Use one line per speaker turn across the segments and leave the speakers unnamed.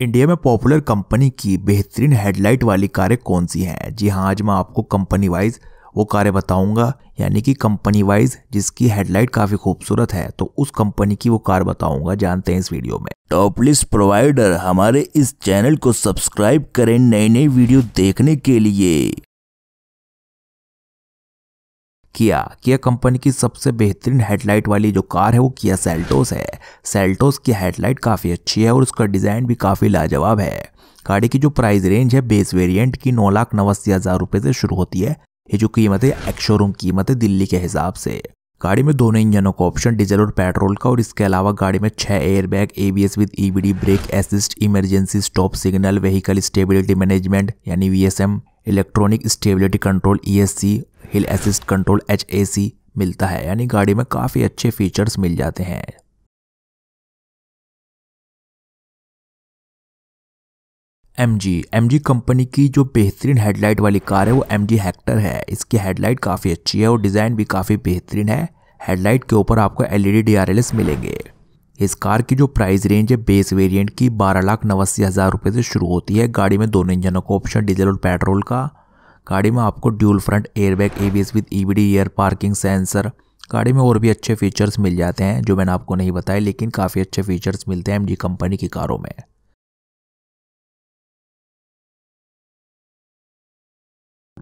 India में popular company की बेहतरीन हेडलाइट वाली कारें कौन सी हैं जी हाँ आज मैं आपको कंपनी वाइज वो कारें बताऊंगा यानी कि कंपनी वाइज जिसकी हेडलाइट काफ़ी खूबसूरत है तो उस कंपनी की वो कार बताऊंगा जानते हैं इस वीडियो में टॉप लिस्ट प्रोवाइडर हमारे इस चैनल को सब्सक्राइब करें नई नई वीडियो देखने के लिए किया किया कंपनी की सबसे बेहतरीन हेडलाइट वाली जो कार है वो किया सेल्टोस है सेल्टोस की हेडलाइट काफ़ी अच्छी है और उसका डिज़ाइन भी काफ़ी लाजवाब है गाड़ी की जो प्राइस रेंज है बेस वेरिएंट की नौ लाख नवासी हज़ार रुपये से शुरू होती है ये जो कीमत है एक्शोरूम शोरूम कीमत है दिल्ली के हिसाब से गाड़ी में दोनों इंजनों का ऑप्शन डीजल और पेट्रोल का और इसके अलावा गाड़ी में छह airbag ABS with EBD brake assist emergency stop signal vehicle stability management यानी वीएसएम इलेक्ट्रॉनिक स्टेबिलिटी
कंट्रोल ई e hill assist control H मिलता है यानी गाड़ी में काफ़ी अच्छे फीचर्स मिल जाते हैं M G M G company की जो बेहतरीन हेडलाइट वाली कार है वो एम जी
हेक्टर है इसकी हेडलाइट काफ़ी अच्छी है और डिज़ाइन भी काफ़ी बेहतरीन है हेडलाइट के ऊपर आपको एलईडी एस e मिलेंगे इस कार की जो प्राइस रेंज है बेस वेरिएंट की बारह लाख नवासी हज़ार रुपये से शुरू होती है गाड़ी में दोनों इंजनों का ऑप्शन डीजल और पेट्रोल का गाड़ी में आपको dual front airbag A B S with E B rear parking sensor गाड़ी में और भी अच्छे फीचर्स मिल
जाते हैं जो मैंने आपको नहीं बताया लेकिन काफ़ी अच्छे फीचर्स मिलते हैं एम कंपनी की कारों में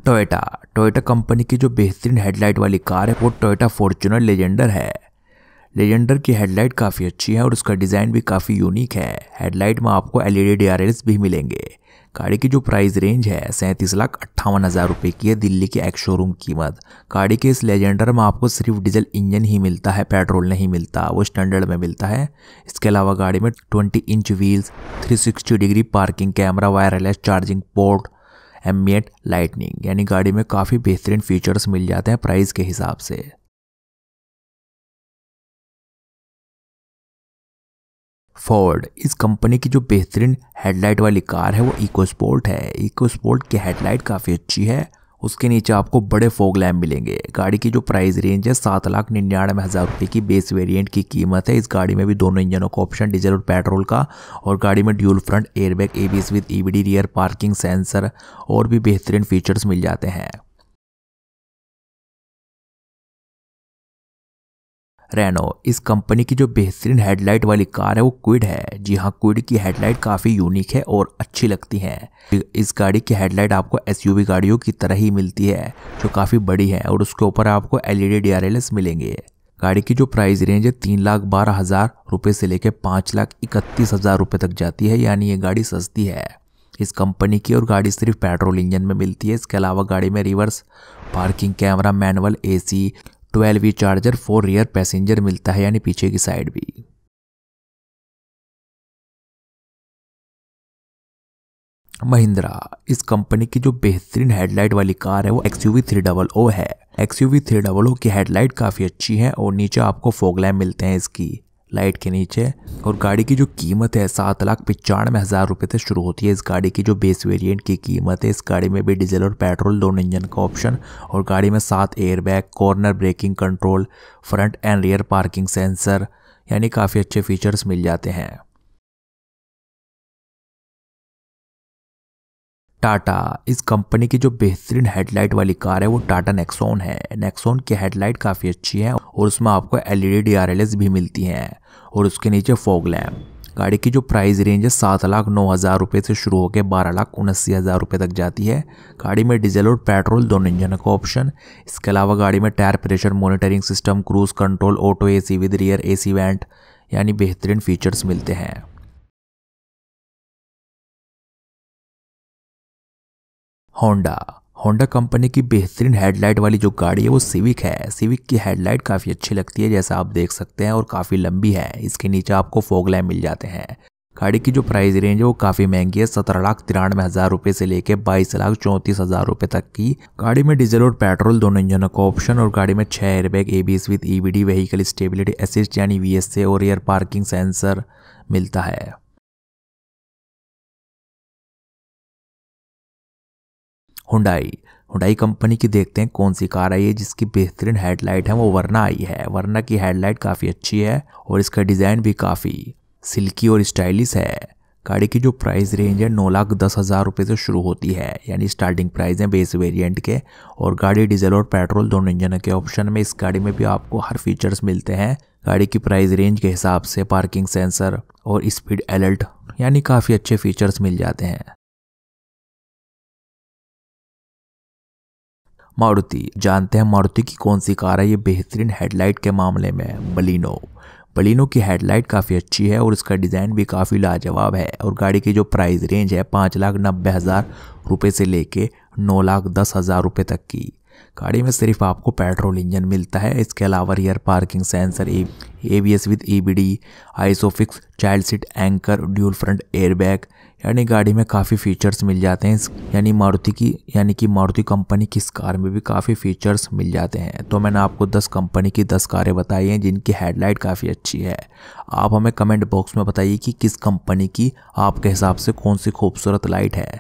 टोयोटा टोयोटा कंपनी की जो बेहतरीन हेडलाइट वाली कार है वो टोयोटा फॉर्चुनर लेजेंडर है
लेजेंडर की हेडलाइट काफ़ी अच्छी है और उसका डिज़ाइन भी काफ़ी यूनिक है हेडलाइट में आपको एल ई e भी मिलेंगे गाड़ी की जो प्राइस रेंज है सैंतीस लाख अट्ठावन हज़ार रुपये की है दिल्ली की एक्स शोरूम कीमत गाड़ी के इस लेजेंडर में आपको सिर्फ डीजल इंजन ही मिलता है पेट्रोल नहीं मिलता वो स्टैंडर्ड में मिलता है इसके अलावा गाड़ी में twenty inch wheels three sixty degree parking camera wireless charging port M lightning यानी गाड़ी में
काफ़ी बेहतरीन फीचर्स मिल जाते हैं प्राइस के हिसाब से फोर्ड इस कंपनी की जो बेहतरीन हेडलाइट वाली कार है वो इको स्पोर्ट है इको स्पोर्ट की हेडलाइट काफ़ी अच्छी है उसके
नीचे आपको बड़े फोग लैम्प मिलेंगे गाड़ी की जो प्राइस रेंज है सात लाख निन्यानवे हज़ार रुपये की बेस वेरिएंट की कीमत है इस गाड़ी में भी दोनों इंजनों का ऑप्शन डीजल और पेट्रोल का और गाड़ी में dual front
airbag ABS with EBD rear parking sensor और भी बेहतरीन फीचर्स मिल जाते हैं रेनो इस कंपनी की जो बेहतरीन हेडलाइट वाली कार है वो क्विड है जी हाँ क्विड की हेडलाइट काफ़ी
यूनिक है और अच्छी लगती है इस गाड़ी की हेडलाइट आपको एस गाड़ियों की तरह ही मिलती है जो काफ़ी बड़ी है और उसके ऊपर आपको एल ई मिलेंगे गाड़ी की जो प्राइस रेंज है तीन लाख बारह हज़ार रुपए से लेकर पांच लाख इकतीस हज़ार रुपए तक जाती है यानी ये गाड़ी सस्ती है इस कंपनी की और गाड़ी सिर्फ पेट्रोल इंजन में मिलती है इसके अलावा गाड़ी में reverse
parking camera manual AC twelve E charger for rear passenger मिलता है यानी पीछे की साइड भी महिंद्रा इस कंपनी की जो बेहतरीन हेडलाइट वाली कार है वो
X U three double O है X U three double O की हेडलाइट काफ़ी अच्छी है और नीचे आपको फोगलैम मिलते हैं इसकी लाइट के नीचे और गाड़ी की जो कीमत है सात लाख पचानवे हज़ार रुपये से शुरू होती है इस गाड़ी की जो बेस वेरिएंट की कीमत है इस गाड़ी में भी डीजल और पेट्रोल दोनों इंजन का ऑप्शन और गाड़ी में सात airbag corner braking control front and rear parking
sensor यानी काफ़ी अच्छे फीचर्स मिल जाते हैं टाटा इस कंपनी की जो बेहतरीन हेडलाइट
वाली कार है वो टाटा नेक्सोन है नेक्सोन की हेडलाइट काफ़ी अच्छी है और उसमें आपको एलईडी डीआरएलएस भी मिलती हैं और उसके नीचे फोग लैम्प गाड़ी की जो प्राइस रेंज है सात लाख नौ हज़ार रुपये से शुरू होकर बारह लाख उनस्सी हज़ार रुपये तक जाती है गाड़ी में डीजल और पेट्रोल दोनों इंजन का ऑप्शन इसके अलावा गाड़ी में tyre pressure monitoring system cruise control auto AC
with rear AC vent यानी बेहतरीन फीचर्स मिलते हैं होंडा होंडा कंपनी की बेहतरीन हेडलाइट वाली जो गाड़ी है वो सिविक है सिविक की हेडलाइट काफ़ी अच्छी लगती है जैसा आप देख
सकते हैं और काफ़ी लंबी है इसके नीचे आपको फोगलैम मिल जाते हैं गाड़ी की जो प्राइस रेंज है वो काफ़ी महंगी है सत्रह लाख तिरानवे हज़ार रुपये से लेकर बाईस लाख चौंतीस हज़ार रुपये तक की गाड़ी में डीजल और पेट्रोल दोनों इंजनों का ऑप्शन और गाड़ी में छः airbag A B S with E V D vehicle stability
assist यानी वी एस ए और एयर पार्किंग सेंसर मिलता है हुडाई हुडाई कंपनी की देखते हैं कौन सी कार आई है जिसकी बेहतरीन हेडलाइट है वो वरना आई है वरना की हेडलाइट काफ़ी
अच्छी है और इसका डिज़ाइन भी काफ़ी सिल्की और स्टाइलिश है गाड़ी की जो प्राइस रेंज है नौ लाख दस हज़ार रुपये से शुरू होती है यानी स्टार्टिंग प्राइस है बेस वेरिएंट के और गाड़ी डीजल और पेट्रोल दोनों इंजन के ऑप्शन में इस गाड़ी में भी आपको हर फीचर्स मिलते हैं
गाड़ी की प्राइस रेंज के हिसाब से पार्किंग सेंसर और स्पीड अलर्ट यानी काफ़ी अच्छे फीचर्स मिल जाते हैं मारुति जानते हैं मारुति की कौन सी कार है ये बेहतरीन हेडलाइट के मामले में बलिनो
बलिनो की हेडलाइट काफ़ी अच्छी है और इसका डिज़ाइन भी काफ़ी लाजवाब है और गाड़ी की जो प्राइस रेंज है पाँच लाख नब्बे हज़ार रुपये से लेके नौ लाख दस हज़ार रुपये तक की गाड़ी में सिर्फ आपको पेट्रोल इंजन मिलता है इसके अलावा rear parking sensor A B S with E B D isofix child seat anchor dual front airbag यानी गाड़ी में काफ़ी फीचर्स मिल जाते हैं यानी मारुति की यानी कि मारुति कंपनी की इस कार में भी काफ़ी फीचर्स मिल जाते हैं तो मैंने आपको दस कंपनी की दस कारें बताई हैं जिनकी हेडलाइट
काफ़ी अच्छी है आप हमें कमेंट बॉक्स में बताइए कि किस कंपनी की आपके हिसाब से कौन सी खूबसूरत लाइट है